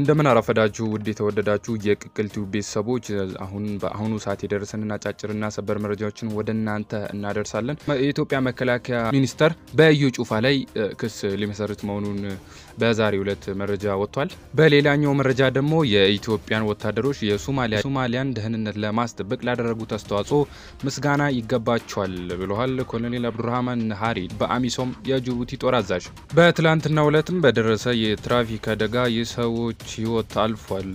እንደምን አረፈዳችሁ ውድ የተወደዳችሁ የቅቅል ቲዩብ ቤተሰቦች፣ አሁን በአሁኑ ሰዓት የደረሰንን አጫጭርና ሰበር መረጃዎችን ወደ እናንተ እናደርሳለን። የኢትዮጵያ መከላከያ ሚኒስቴር በኢዩ ጩፋ ላይ ክስ ሊመሰርት መሆኑን በዛሬው ዕለት መረጃ ወጥቷል። በሌላኛው መረጃ ደግሞ የኢትዮጵያን ወታደሮች የሶማሊያን ደህንነት ለማስጠበቅ ላደረጉት አስተዋጽኦ ምስጋና ይገባቸዋል ብለዋል ኮሎኔል አብዱራህማን ሀሪ በአሚሶም የጅቡቲ ጦር አዛዥ። በትላንትናው ዕለትም በደረሰ የትራፊክ አደጋ የሰዎች ህይወት አልፏል።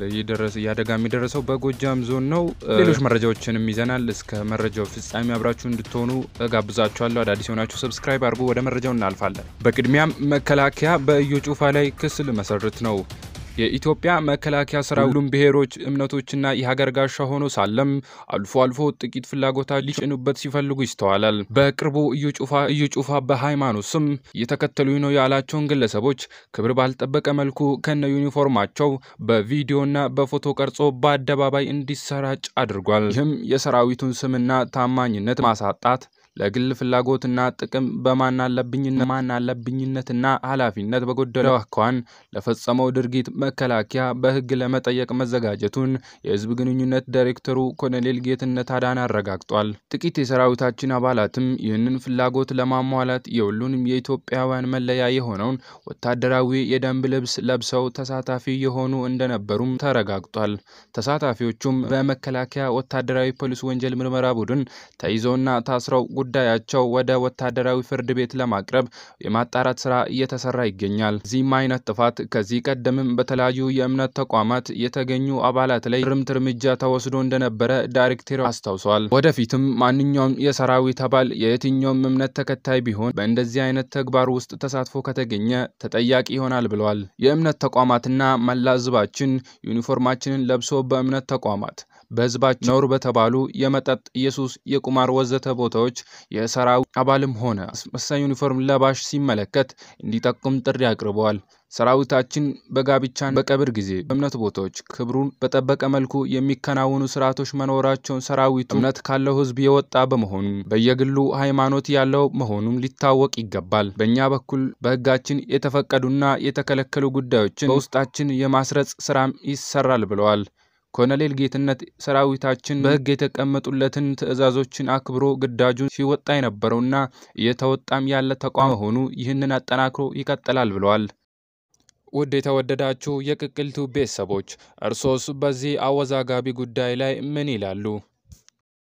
የአደጋ የሚደረሰው በጎጃም ዞን ነው። ሌሎች መረጃዎችንም ይዘናል። እስከ መረጃው ፍጻሜ አብራችሁ እንድትሆኑ ጋብዛችኋለሁ። አዳዲስ የሆናችሁ ሰብስክራይብ አድርጉ። ወደ መረጃው እናልፋለን። በቅድሚያም መከላከያ በኢዩ ጩፋ ላይ ክስ ሊመሰርት ነው። የኢትዮጵያ መከላከያ ስራ ሁሉም ብሔሮች፣ እምነቶችና የሀገር ጋሻ ሆኖ ሳለም አልፎ አልፎ ጥቂት ፍላጎታ ሊጭኑበት ሲፈልጉ ይስተዋላል። በቅርቡ እዩ ጩፋ በሃይማኖት ስም እየተከተሉኝ ነው ያላቸውን ግለሰቦች ክብር ባልጠበቀ መልኩ ከነ ዩኒፎርማቸው በቪዲዮና በፎቶ ቀርጾ በአደባባይ እንዲሰራጭ አድርጓል። ይህም የሰራዊቱን ስምና ታማኝነት ማሳጣት ለግል ፍላጎትና ጥቅም በማናለብኝነትና ኃላፊነት በጎደለው አኳን ለፈጸመው ድርጊት መከላከያ በሕግ ለመጠየቅ መዘጋጀቱን የህዝብ ግንኙነት ዳይሬክተሩ ኮሎኔል ጌትነት አዳን አረጋግጧል። ጥቂት የሰራዊታችን አባላትም ይህንን ፍላጎት ለማሟላት የሁሉንም የኢትዮጵያውያን መለያ የሆነውን ወታደራዊ የደንብ ልብስ ለብሰው ተሳታፊ የሆኑ እንደነበሩም ተረጋግጧል። ተሳታፊዎቹም በመከላከያ ወታደራዊ ፖሊስ ወንጀል ምርመራ ቡድን ተይዘውና ታስረው ጉዳያቸው ወደ ወታደራዊ ፍርድ ቤት ለማቅረብ የማጣራት ስራ እየተሰራ ይገኛል። እዚህም አይነት ጥፋት ከዚህ ቀደምም በተለያዩ የእምነት ተቋማት የተገኙ አባላት ላይ ርምት እርምጃ ተወስዶ እንደነበረ ዳይሬክተሩ አስታውሷል። ወደፊትም ማንኛውም የሰራዊት አባል የየትኛውም እምነት ተከታይ ቢሆን በእንደዚህ አይነት ተግባር ውስጥ ተሳትፎ ከተገኘ ተጠያቂ ይሆናል ብለዋል። የእምነት ተቋማትና መላ ህዝባችን ዩኒፎርማችንን ለብሶ በእምነት ተቋማት በህዝባችን ነውር በተባሉ የመጠጥ፣ የሱስ፣ የቁማር ወዘተ ቦታዎች የሰራዊት አባልም ሆነ አስመሳይ ዩኒፎርም ለባሽ ሲመለከት እንዲጠቁም ጥሪ አቅርበዋል። ሰራዊታችን በጋብቻን፣ በቀብር ጊዜ፣ በእምነት ቦታዎች ክብሩን በጠበቀ መልኩ የሚከናወኑ ስርዓቶች መኖራቸውን ሰራዊቱ እምነት ካለው ህዝብ የወጣ በመሆኑ በየግሉ ሃይማኖት ያለው መሆኑም ሊታወቅ ይገባል። በእኛ በኩል በህጋችን የተፈቀዱና የተከለከሉ ጉዳዮችን በውስጣችን የማስረጽ ስራም ይሰራል ብለዋል። ኮሎኔል ጌትነት ሰራዊታችን በህግ የተቀመጡለትን ትዕዛዞችን አክብሮ ግዳጁን ሲወጣ የነበረውና እየተወጣም ያለ ተቋም መሆኑ ይህንን አጠናክሮ ይቀጥላል ብለዋል። ውድ የተወደዳችሁ የቅቅልቱ ቤተሰቦች እርሶስ በዚህ አወዛጋቢ ጉዳይ ላይ ምን ይላሉ?